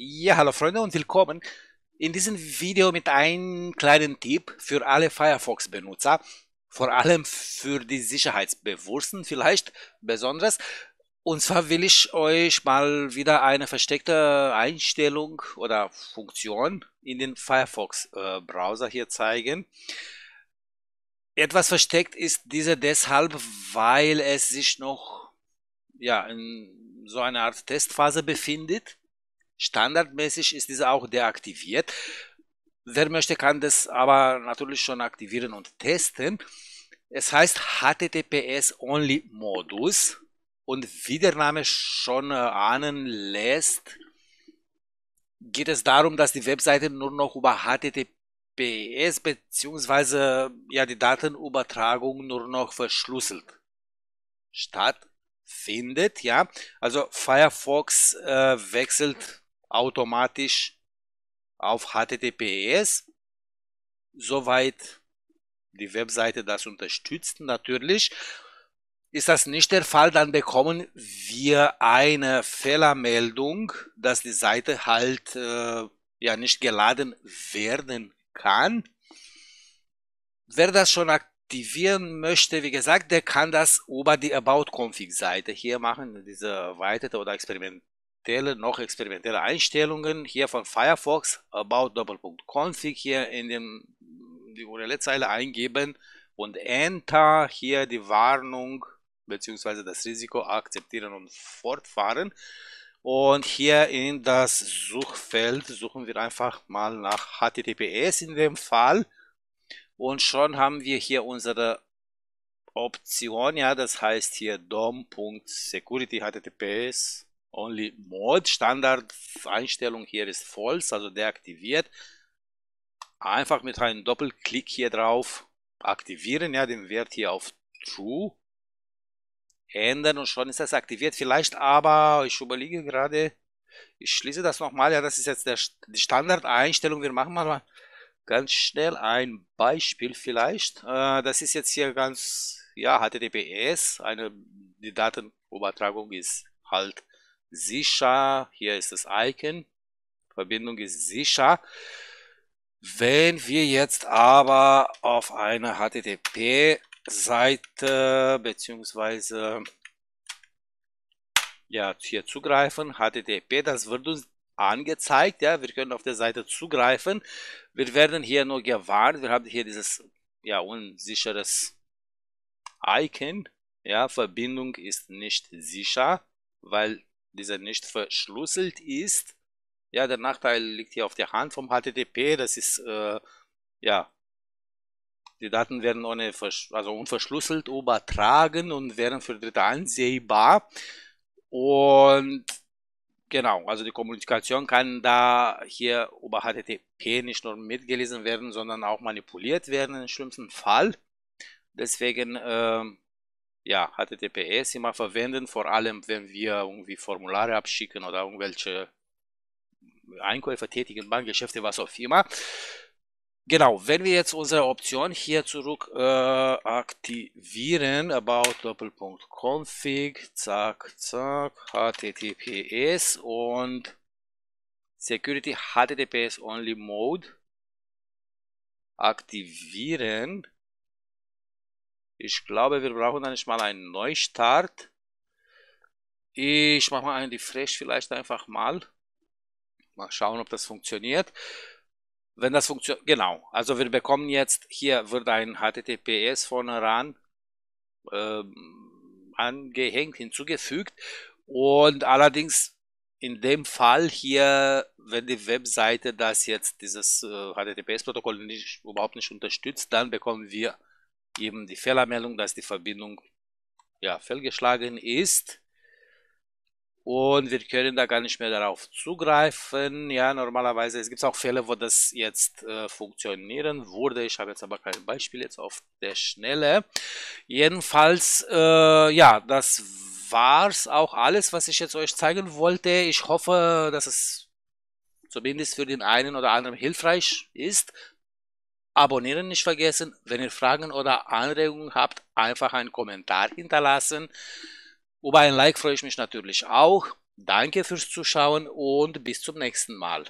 Ja, hallo Freunde und willkommen in diesem Video mit einem kleinen Tipp für alle Firefox-Benutzer, vor allem für die Sicherheitsbewussten vielleicht besonders. Und zwar will ich euch mal wieder eine versteckte Einstellung oder Funktion in den Firefox-Browser hier zeigen. Etwas versteckt ist diese deshalb, weil es sich noch ja, in so einer Art Testphase befindet standardmäßig ist diese auch deaktiviert. Wer möchte, kann das aber natürlich schon aktivieren und testen. Es heißt HTTPS Only Modus und wie der Name schon äh, ahnen lässt, geht es darum, dass die Webseite nur noch über HTTPS bzw. ja die Datenübertragung nur noch verschlüsselt stattfindet, ja. Also Firefox äh, wechselt automatisch auf HTTPS, soweit die Webseite das unterstützt natürlich. Ist das nicht der Fall, dann bekommen wir eine Fehlermeldung, dass die Seite halt äh, ja nicht geladen werden kann. Wer das schon aktivieren möchte, wie gesagt, der kann das über die About-Config-Seite hier machen, diese erweiterte oder experimentelle aktuellen, noch experimentelle Einstellungen hier von Firefox, about.config hier in dem, die URL-Zeile eingeben und Enter hier die Warnung bzw. das Risiko akzeptieren und fortfahren. Und hier in das Suchfeld suchen wir einfach mal nach HTTPS in dem Fall. Und schon haben wir hier unsere Option, ja, das heißt hier dom.security Only Mode. Standard-Einstellung hier ist false, also deaktiviert. Einfach mit einem Doppelklick hier drauf aktivieren, ja, den Wert hier auf True. Ändern und schon ist das aktiviert. Vielleicht aber, ich überlege gerade, ich schließe das nochmal. Ja, das ist jetzt der, die Standardeinstellung. Wir machen mal ganz schnell ein Beispiel vielleicht. Äh, das ist jetzt hier ganz, ja, HTTPS. Eine, die Datenübertragung ist halt sicher, hier ist das Icon, Verbindung ist sicher. Wenn wir jetzt aber auf eine HTTP-Seite beziehungsweise ja, hier zugreifen, HTTP, das wird uns angezeigt, ja, wir können auf der Seite zugreifen. Wir werden hier nur gewarnt, wir haben hier dieses ja, unsicheres Icon, ja, Verbindung ist nicht sicher, weil dieser nicht verschlüsselt ist. Ja, der Nachteil liegt hier auf der Hand vom HTTP. Das ist, äh, ja, die Daten werden ohne also unverschlüsselt übertragen und werden für Dritte ansehbar. Und genau, also die Kommunikation kann da hier über HTTP nicht nur mitgelesen werden, sondern auch manipuliert werden im schlimmsten Fall. Deswegen äh, ja, HTTPS immer verwenden, vor allem wenn wir irgendwie Formulare abschicken oder irgendwelche Einkäufe tätigen, Bankgeschäfte, was auch immer. Genau, wenn wir jetzt unsere Option hier zurück äh, aktivieren, about Doppelpunkt config, zack, zack, HTTPS und Security HTTPS Only Mode aktivieren, ich glaube, wir brauchen dann mal einen Neustart. Ich mache mal einen Refresh vielleicht einfach mal. Mal schauen, ob das funktioniert. Wenn das funktioniert, genau. Also wir bekommen jetzt, hier wird ein HTTPS vorne RAN ähm, angehängt, hinzugefügt. Und allerdings in dem Fall hier, wenn die Webseite das jetzt, dieses äh, HTTPS-Protokoll nicht, überhaupt nicht unterstützt, dann bekommen wir eben die Fehlermeldung, dass die Verbindung ja, fehlgeschlagen ist. Und wir können da gar nicht mehr darauf zugreifen. Ja, normalerweise, gibt es auch Fälle, wo das jetzt äh, funktionieren würde. Ich habe jetzt aber kein Beispiel jetzt auf der Schnelle. Jedenfalls, äh, ja, das war es auch alles, was ich jetzt euch zeigen wollte. Ich hoffe, dass es zumindest für den einen oder anderen hilfreich ist. Abonnieren nicht vergessen. Wenn ihr Fragen oder Anregungen habt, einfach einen Kommentar hinterlassen. Über ein Like freue ich mich natürlich auch. Danke fürs Zuschauen und bis zum nächsten Mal.